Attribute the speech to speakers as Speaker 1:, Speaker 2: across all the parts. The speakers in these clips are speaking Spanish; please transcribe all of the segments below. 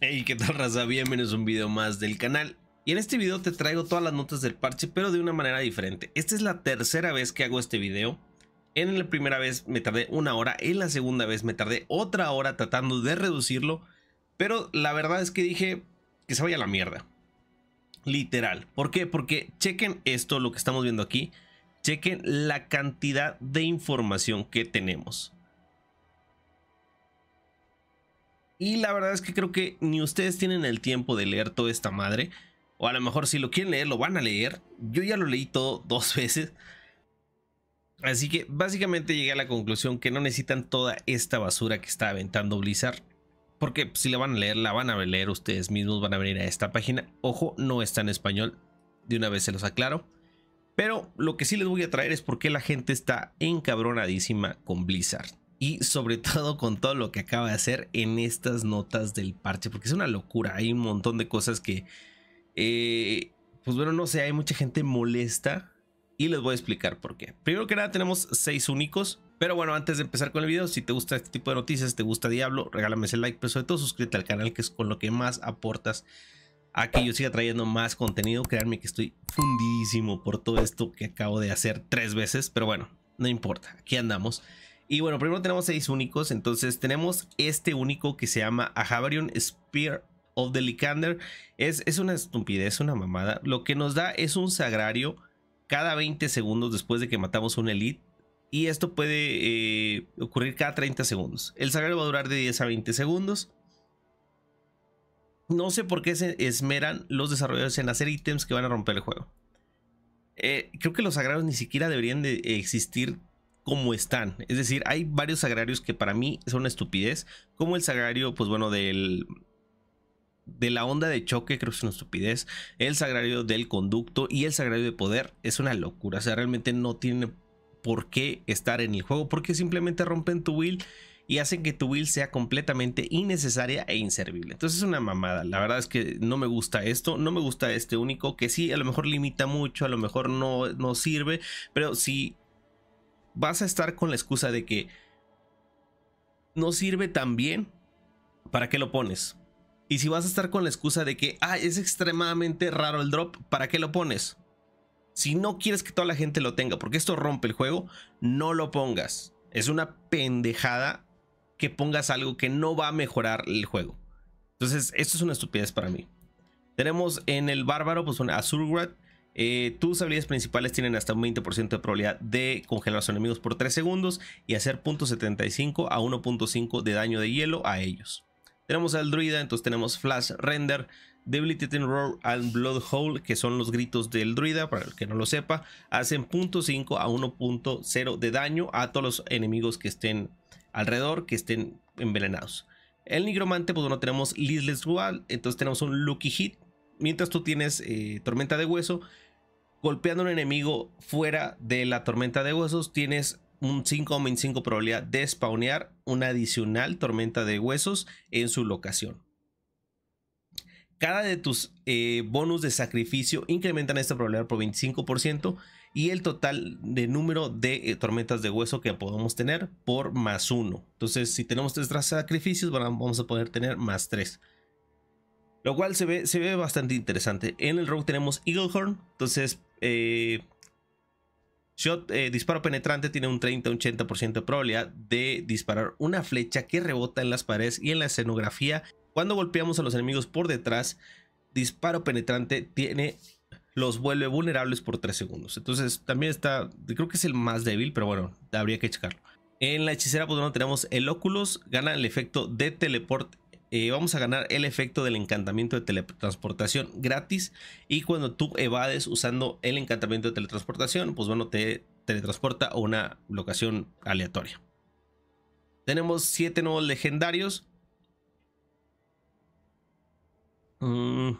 Speaker 1: Hey, ¿qué tal raza? Bienvenidos a un video más del canal. Y en este video te traigo todas las notas del parche, pero de una manera diferente. Esta es la tercera vez que hago este video. En la primera vez me tardé una hora, en la segunda vez me tardé otra hora tratando de reducirlo. Pero la verdad es que dije que se vaya a la mierda. Literal. ¿Por qué? Porque chequen esto, lo que estamos viendo aquí. Chequen la cantidad de información que tenemos. Y la verdad es que creo que ni ustedes tienen el tiempo de leer toda esta madre. O a lo mejor si lo quieren leer, lo van a leer. Yo ya lo leí todo dos veces. Así que básicamente llegué a la conclusión que no necesitan toda esta basura que está aventando Blizzard. Porque si la van a leer, la van a leer ustedes mismos, van a venir a esta página. Ojo, no está en español. De una vez se los aclaro. Pero lo que sí les voy a traer es por qué la gente está encabronadísima con Blizzard y sobre todo con todo lo que acaba de hacer en estas notas del parche, porque es una locura, hay un montón de cosas que, eh, pues bueno, no sé, hay mucha gente molesta y les voy a explicar por qué. Primero que nada tenemos seis únicos, pero bueno, antes de empezar con el video, si te gusta este tipo de noticias, te gusta Diablo, regálame ese like, pero sobre todo suscríbete al canal que es con lo que más aportas a que yo siga trayendo más contenido. Créanme que estoy fundísimo por todo esto que acabo de hacer tres veces, pero bueno, no importa, aquí andamos. Y bueno, primero tenemos seis únicos. Entonces tenemos este único que se llama Ahabarion, Spear of the Licander. Es, es una estupidez, una mamada. Lo que nos da es un sagrario cada 20 segundos después de que matamos un elite. Y esto puede eh, ocurrir cada 30 segundos. El sagrario va a durar de 10 a 20 segundos. No sé por qué se esmeran los desarrolladores en hacer ítems que van a romper el juego. Eh, creo que los sagrarios ni siquiera deberían de existir como están. Es decir, hay varios sagrarios que para mí son una estupidez, como el sagrario, pues bueno, del... De la onda de choque creo que es una estupidez. El sagrario del conducto y el sagrario de poder es una locura. O sea, realmente no tiene por qué estar en el juego. Porque simplemente rompen tu will y hacen que tu will sea completamente innecesaria e inservible. Entonces es una mamada. La verdad es que no me gusta esto, no me gusta este único, que sí, a lo mejor limita mucho, a lo mejor no, no sirve, pero sí vas a estar con la excusa de que no sirve tan bien, ¿para qué lo pones? Y si vas a estar con la excusa de que, ah, es extremadamente raro el drop, ¿para qué lo pones? Si no quieres que toda la gente lo tenga, porque esto rompe el juego, no lo pongas. Es una pendejada que pongas algo que no va a mejorar el juego. Entonces, esto es una estupidez para mí. Tenemos en el bárbaro, pues un red eh, tus habilidades principales tienen hasta un 20% de probabilidad de congelar a sus enemigos por 3 segundos y hacer 0.75 a 1.5 de daño de hielo a ellos. Tenemos al druida, entonces tenemos Flash Render, Debilitating Roar and Blood Hole, que son los gritos del druida, para el que no lo sepa, hacen 0.5 a 1.0 de daño a todos los enemigos que estén alrededor, que estén envenenados. El nigromante, pues bueno, tenemos Listless Wall, entonces tenemos un Lucky Hit. Mientras tú tienes eh, Tormenta de Hueso, golpeando un enemigo fuera de la tormenta de huesos, tienes un 5 o 25 probabilidad de spawnear una adicional tormenta de huesos en su locación. Cada de tus eh, bonus de sacrificio incrementan esta probabilidad por 25% y el total de número de eh, tormentas de hueso que podemos tener por más 1. Entonces, si tenemos 3 sacrificios, vamos a poder tener más 3. Lo cual se ve, se ve bastante interesante. En el rogue tenemos Eaglehorn. Entonces, eh, Shot, eh, disparo penetrante, tiene un 30-80% de probabilidad de disparar una flecha que rebota en las paredes y en la escenografía. Cuando golpeamos a los enemigos por detrás, disparo penetrante tiene los vuelve vulnerables por 3 segundos. Entonces también está, creo que es el más débil, pero bueno, habría que checarlo. En la hechicera pues tenemos el Oculus, gana el efecto de teleport eh, vamos a ganar el efecto del encantamiento de teletransportación gratis. Y cuando tú evades usando el encantamiento de teletransportación, pues bueno, te teletransporta a una locación aleatoria. Tenemos 7 nuevos legendarios. Mm,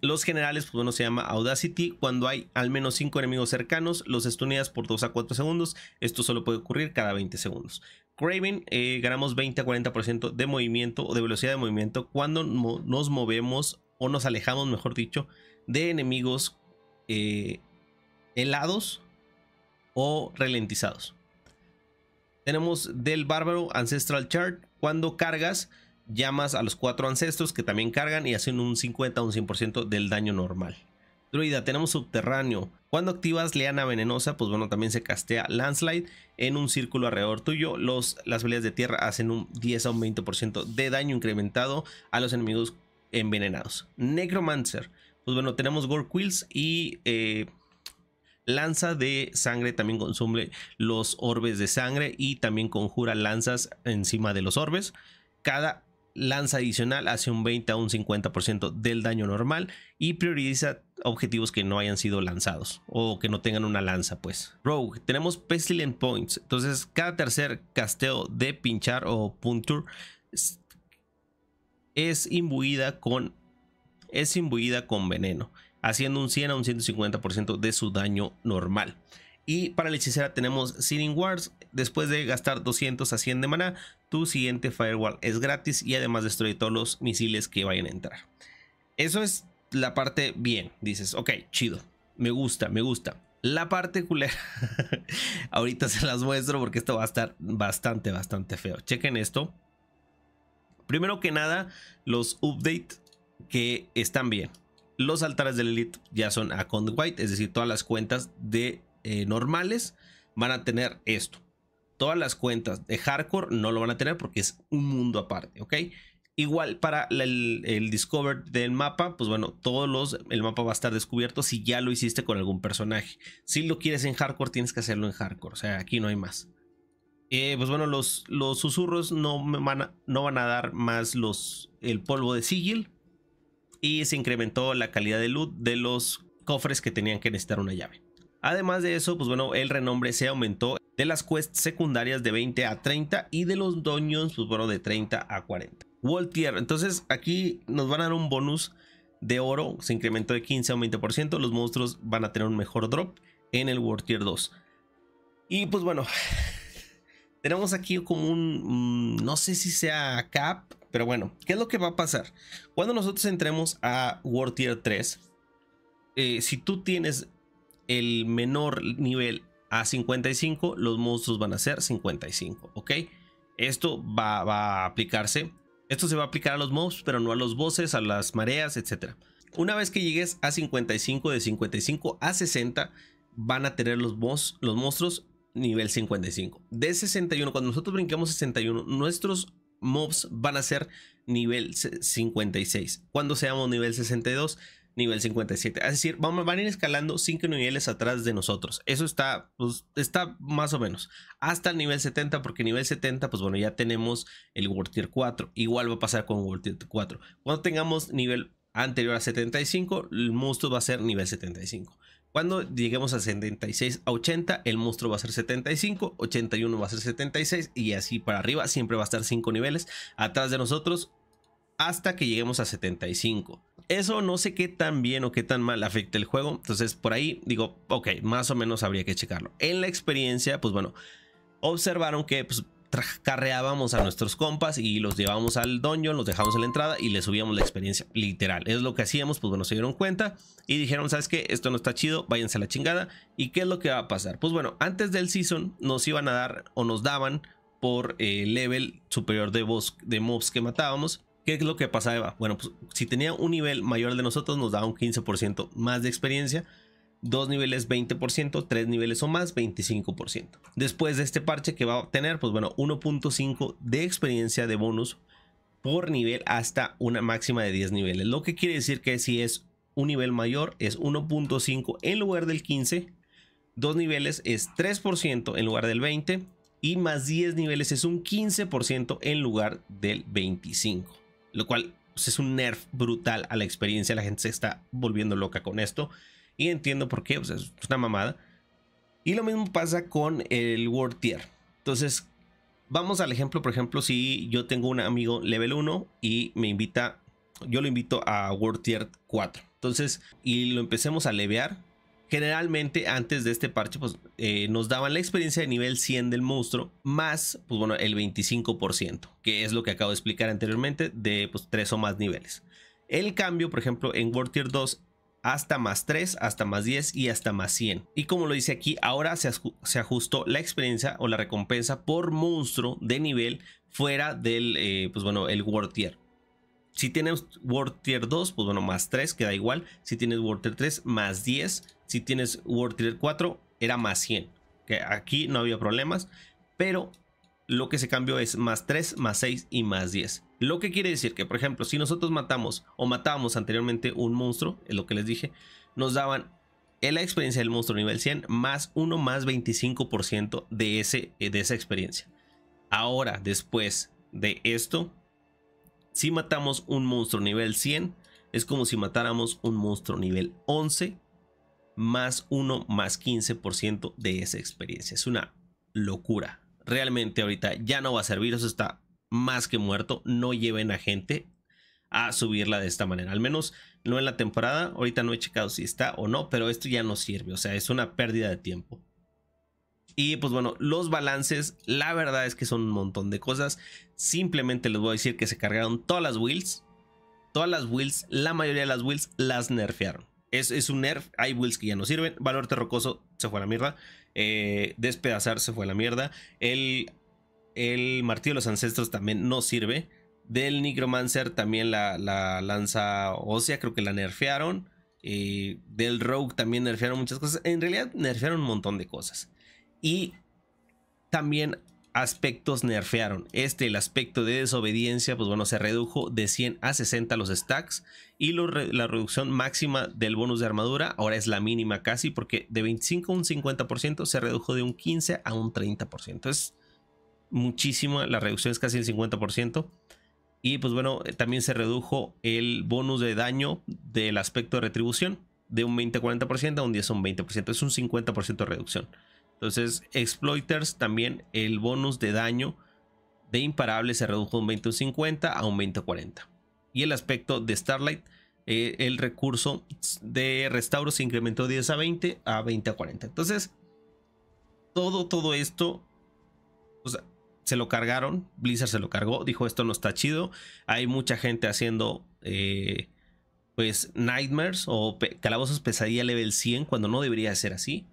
Speaker 1: los generales, pues bueno, se llama Audacity. Cuando hay al menos 5 enemigos cercanos, los estuneas por 2 a 4 segundos. Esto solo puede ocurrir cada 20 segundos. Craven, eh, ganamos 20 a 40% de movimiento o de velocidad de movimiento cuando nos movemos o nos alejamos, mejor dicho, de enemigos eh, helados o ralentizados. Tenemos del bárbaro Ancestral Chart. Cuando cargas, llamas a los cuatro ancestros que también cargan y hacen un 50 o un 100% del daño normal. Druida, tenemos subterráneo. Cuando activas Leana Venenosa, pues bueno, también se castea Landslide en un círculo alrededor tuyo. Los, las peleas de tierra hacen un 10 a un 20% de daño incrementado a los enemigos envenenados. Necromancer, pues bueno, tenemos Gore Quills y eh, lanza de sangre también consume los orbes de sangre y también conjura lanzas encima de los orbes. Cada lanza adicional hace un 20 a un 50% del daño normal y prioriza objetivos que no hayan sido lanzados o que no tengan una lanza pues. Rogue, tenemos Pestilent Points, entonces cada tercer casteo de pinchar o puntur es, imbuida con es imbuida con veneno, haciendo un 100 a un 150% de su daño normal. Y para la hechicera tenemos Sin Wars después de gastar 200 a 100 de mana tu siguiente firewall es gratis y además destruye todos los misiles que vayan a entrar. Eso es la parte bien, dices, ok, chido, me gusta, me gusta. La parte culera, ahorita se las muestro porque esto va a estar bastante, bastante feo. Chequen esto. Primero que nada, los updates que están bien. Los altares del Elite ya son account white, es decir, todas las cuentas de eh, normales van a tener esto todas las cuentas de hardcore no lo van a tener porque es un mundo aparte, ¿ok? Igual para el, discover del mapa, pues bueno, todos los, el mapa va a estar descubierto si ya lo hiciste con algún personaje. Si lo quieres en hardcore, tienes que hacerlo en hardcore, o sea, aquí no hay más. Eh, pues bueno, los, los susurros no van, a, no van a dar más los, el polvo de sigil. Y se incrementó la calidad de luz de los cofres que tenían que necesitar una llave. Además de eso, pues bueno, el renombre se aumentó de las quests secundarias de 20 a 30 y de los dungeons, pues bueno, de 30 a 40. World Tier, entonces aquí nos van a dar un bonus de oro, se incrementó de 15 a 20%, los monstruos van a tener un mejor drop en el World Tier 2. Y pues bueno, tenemos aquí como un, mm, no sé si sea cap, pero bueno, ¿qué es lo que va a pasar? Cuando nosotros entremos a World Tier 3, eh, si tú tienes el menor nivel a 55, los monstruos van a ser 55, ¿ok? Esto va, a aplicarse. Esto se va a aplicar a los mobs, pero no a los bosses, a las mareas, etc. Una vez que llegues a 55, de 55 a 60, van a tener los, boss, los monstruos nivel 55. De 61, cuando nosotros brinquemos 61, nuestros mobs van a ser nivel 56. Cuando seamos nivel 62, nivel 57. Es decir, vamos, van a ir escalando 5 niveles atrás de nosotros. Eso está, pues, está más o menos. Hasta el nivel 70, porque nivel 70, pues bueno, ya tenemos el World Tier 4. Igual va a pasar con World Tier 4. Cuando tengamos nivel anterior a 75, el monstruo va a ser nivel 75. Cuando lleguemos a 76 a 80, el monstruo va a ser 75, 81 va a ser 76 y así para arriba. Siempre va a estar 5 niveles atrás de nosotros hasta que lleguemos a 75. Eso no sé qué tan bien o qué tan mal afecta el juego. Entonces por ahí digo, ok, más o menos habría que checarlo. En la experiencia, pues bueno, observaron que pues, carreábamos a nuestros compas y los llevábamos al dungeon, los dejamos en la entrada y les subíamos la experiencia, literal. Es lo que hacíamos, pues bueno, se dieron cuenta y dijeron, ¿sabes qué? Esto no está chido, váyanse a la chingada. ¿Y qué es lo que va a pasar? Pues bueno, antes del season nos iban a dar o nos daban por el eh, level superior de, de mobs que matábamos ¿Qué es lo que Eva? Bueno, pues si tenía un nivel mayor de nosotros, nos da un 15% más de experiencia. Dos niveles 20%, tres niveles o más 25%. Después de este parche que va a obtener, pues bueno, 1.5 de experiencia de bonus por nivel hasta una máxima de 10 niveles. Lo que quiere decir que si es un nivel mayor es 1.5 en lugar del 15, dos niveles es 3% en lugar del 20 y más 10 niveles es un 15% en lugar del 25 lo cual pues, es un nerf brutal a la experiencia. La gente se está volviendo loca con esto. Y entiendo por qué, es una mamada. Y lo mismo pasa con el World Tier. Entonces, vamos al ejemplo, por ejemplo, si yo tengo un amigo level 1 y me invita, yo lo invito a World Tier 4. Entonces, y lo empecemos a levear, Generalmente antes de este parche pues eh, nos daban la experiencia de nivel 100 del monstruo más pues bueno el 25% que es lo que acabo de explicar anteriormente de pues 3 o más niveles. El cambio por ejemplo en World Tier 2 hasta más 3, hasta más 10 y hasta más 100. Y como lo dice aquí, ahora se, ajustó la experiencia o la recompensa por monstruo de nivel fuera del, eh, pues bueno, el World Tier. Si tienes World Tier 2, pues bueno, más 3, queda igual. Si tienes World Tier 3, más 10. Si tienes World Tier 4, era más 100. Que aquí no había problemas, pero lo que se cambió es más 3, más 6 y más 10. Lo que quiere decir que, por ejemplo, si nosotros matamos o matábamos anteriormente un monstruo, es lo que les dije, nos daban en la experiencia del monstruo nivel 100 más 1 más 25% de, ese, de esa experiencia. Ahora, después de esto, si matamos un monstruo nivel 100, es como si matáramos un monstruo nivel 11 más 1 más 15% de esa experiencia. Es una locura. Realmente ahorita ya no va a servir, eso está más que muerto. No lleven a gente a subirla de esta manera. Al menos no en la temporada. Ahorita no he checado si está o no, pero esto ya no sirve. O sea, es una pérdida de tiempo. Y pues bueno, los balances, la verdad es que son un montón de cosas. Simplemente les voy a decir que se cargaron todas las wills. Todas las wills, la mayoría de las wills las nerfearon. Es, un nerf, hay wills que ya no sirven. Valor terrocoso se fue a la mierda. Eh, despedazar se fue a la mierda. El, el martillo de los ancestros también no sirve. Del Necromancer también la, lanza ósea, creo que la nerfearon. Eh, del Rogue también nerfearon muchas cosas. En realidad nerfearon un montón de cosas. Y también aspectos nerfearon. Este, el aspecto de desobediencia, pues bueno, se redujo de 100 a 60 los stacks. Y la reducción máxima del bonus de armadura ahora es la mínima casi, porque de 25 a un 50% se redujo de un 15 a un 30%. Es muchísima, la reducción es casi el 50%. Y pues bueno, eh, también se redujo el bonus de daño del aspecto de retribución de un 20 a 40% a un 10 a un 20%. Es un 50% de reducción. Entonces, exploiters también el bonus de daño de imparable se redujo de un 20-50 a a un 20-40. a Y el aspecto de Starlight, eh, el recurso de restauro se incrementó de 10 a 20 a 20 a 40. Entonces, todo, todo esto, se lo cargaron, Blizzard se lo cargó, dijo esto no está chido, hay mucha gente haciendo... Eh, pues Nightmares o Calabozos Pesadilla Level 100 cuando no debería ser así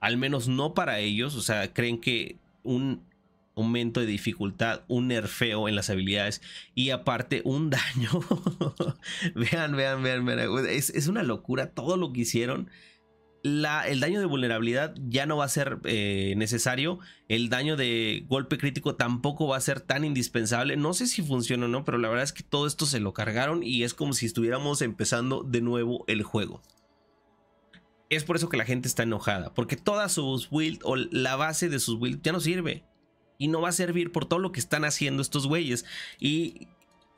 Speaker 1: al menos no para ellos, o sea, creen que un aumento de dificultad, un nerfeo en las habilidades y aparte un daño. vean, vean, vean, eh, Es, una locura todo lo que hicieron. La, el daño de vulnerabilidad ya no va a ser eh, necesario. El daño de golpe crítico tampoco va a ser tan indispensable. No sé si funciona o no, pero la verdad es que todo esto se lo cargaron y es como si estuviéramos empezando de nuevo el juego. Es por eso que la gente está enojada, porque todas sus builds o la base de sus builds ya no sirve. Y no va a servir por todo lo que están haciendo estos güeyes. Y,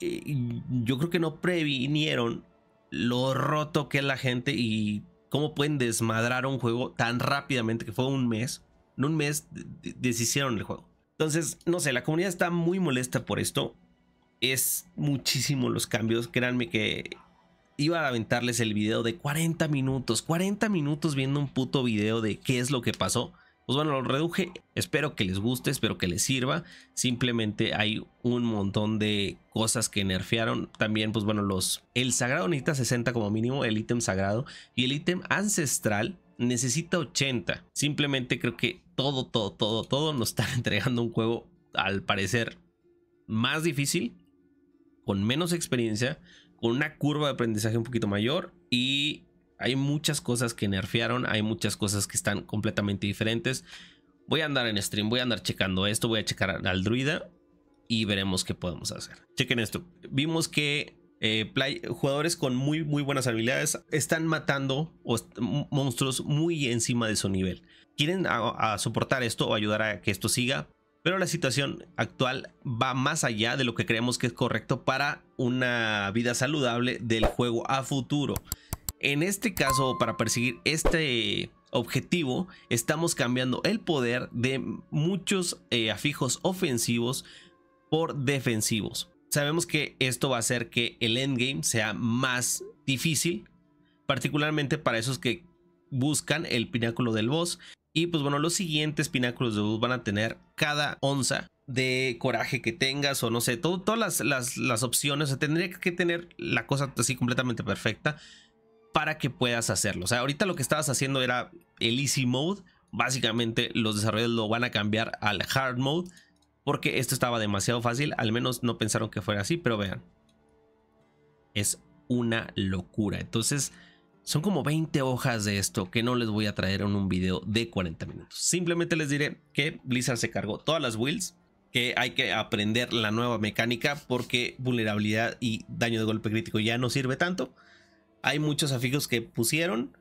Speaker 1: y yo creo que no previnieron lo roto que es la gente y cómo pueden desmadrar un juego tan rápidamente que fue un mes. En un mes deshicieron el juego. Entonces, no sé, la comunidad está muy molesta por esto. Es muchísimo los cambios. Créanme que iba a aventarles el video de 40 minutos, 40 minutos viendo un puto video de qué es lo que pasó. Pues bueno, lo reduje, espero que les guste, espero que les sirva. Simplemente hay un montón de cosas que nerfearon. También, pues bueno, los el sagrado necesita 60 como mínimo, el ítem sagrado. Y el ítem ancestral necesita 80. Simplemente creo que todo, todo, todo, todo nos está entregando un juego, al parecer, más difícil, con menos experiencia, con una curva de aprendizaje un poquito mayor y hay muchas cosas que nerfearon, hay muchas cosas que están completamente diferentes. Voy a andar en stream, voy a andar checando esto, voy a checar al druida y veremos qué podemos hacer. Chequen esto, vimos que eh, jugadores con muy, muy buenas habilidades están matando monstruos muy encima de su nivel. ¿Quieren soportar esto o ayudar a que esto siga? Pero la situación actual va más allá de lo que creemos que es correcto para una vida saludable del juego a futuro. En este caso, para perseguir este objetivo, estamos cambiando el poder de muchos eh, afijos ofensivos por defensivos. Sabemos que esto va a hacer que el endgame sea más difícil, particularmente para esos que buscan el pináculo del boss, y pues bueno, los siguientes pináculos de luz van a tener cada onza de coraje que tengas o no sé, todas las, las, las opciones. O sea, tendría que tener la cosa así completamente perfecta para que puedas hacerlo. O sea, ahorita lo que estabas haciendo era el easy mode. Básicamente los desarrolladores lo van a cambiar al hard mode porque esto estaba demasiado fácil. Al menos no pensaron que fuera así, pero vean. Es una locura. Entonces... Son como 20 hojas de esto que no les voy a traer en un video de 40 minutos. Simplemente les diré que Blizzard se cargó todas las builds, que hay que aprender la nueva mecánica porque vulnerabilidad y daño de golpe crítico ya no sirve tanto. Hay muchos afijos que pusieron.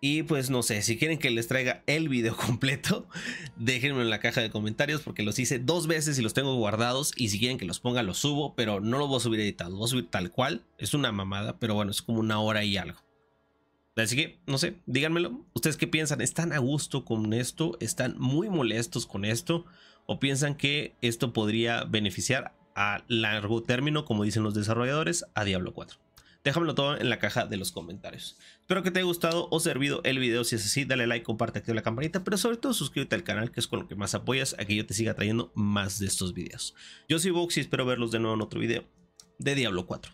Speaker 1: Y pues no sé, si quieren que les traiga el video completo, déjenme en la caja de comentarios porque los hice dos veces y los tengo guardados. Y si quieren que los ponga, los subo, pero no lo voy a subir editados, los voy a subir tal cual. Es una mamada, pero bueno, es como una hora y algo. Así que, no sé, díganmelo. ¿Ustedes qué piensan? ¿Están a gusto con esto? ¿Están muy molestos con esto? ¿O piensan que esto podría beneficiar a largo término, como dicen los desarrolladores, a Diablo 4? Déjamelo todo en la caja de los comentarios. Espero que te haya gustado o servido el video. Si es así, dale like, comparte, activa la campanita, pero sobre todo suscríbete al canal, que es con lo que más apoyas a que yo te siga trayendo más de estos videos. Yo soy Vox y espero verlos de nuevo en otro video de Diablo 4.